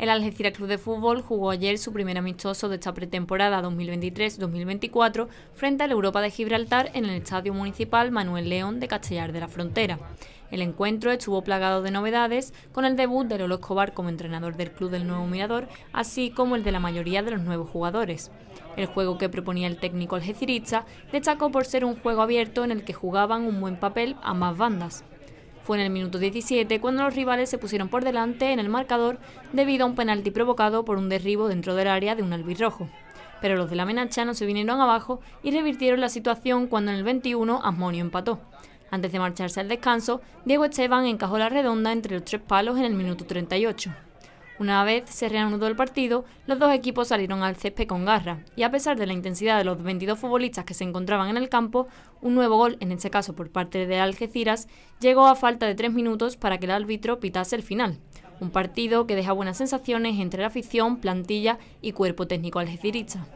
El Algeciras Club de Fútbol jugó ayer su primer amistoso de esta pretemporada 2023-2024 frente al Europa de Gibraltar en el Estadio Municipal Manuel León de Castellar de la Frontera. El encuentro estuvo plagado de novedades, con el debut de Lolo Escobar como entrenador del club del Nuevo Mirador, así como el de la mayoría de los nuevos jugadores. El juego que proponía el técnico algecirista destacó por ser un juego abierto en el que jugaban un buen papel ambas bandas fue en el minuto 17 cuando los rivales se pusieron por delante en el marcador debido a un penalti provocado por un derribo dentro del área de un albirrojo. Pero los de la Menacha no se vinieron abajo y revirtieron la situación cuando en el 21 Asmonio empató. Antes de marcharse al descanso, Diego Esteban encajó la redonda entre los tres palos en el minuto 38. Una vez se reanudó el partido, los dos equipos salieron al césped con garra y a pesar de la intensidad de los 22 futbolistas que se encontraban en el campo, un nuevo gol, en este caso por parte de Algeciras, llegó a falta de tres minutos para que el árbitro pitase el final. Un partido que deja buenas sensaciones entre la afición, plantilla y cuerpo técnico algecirista.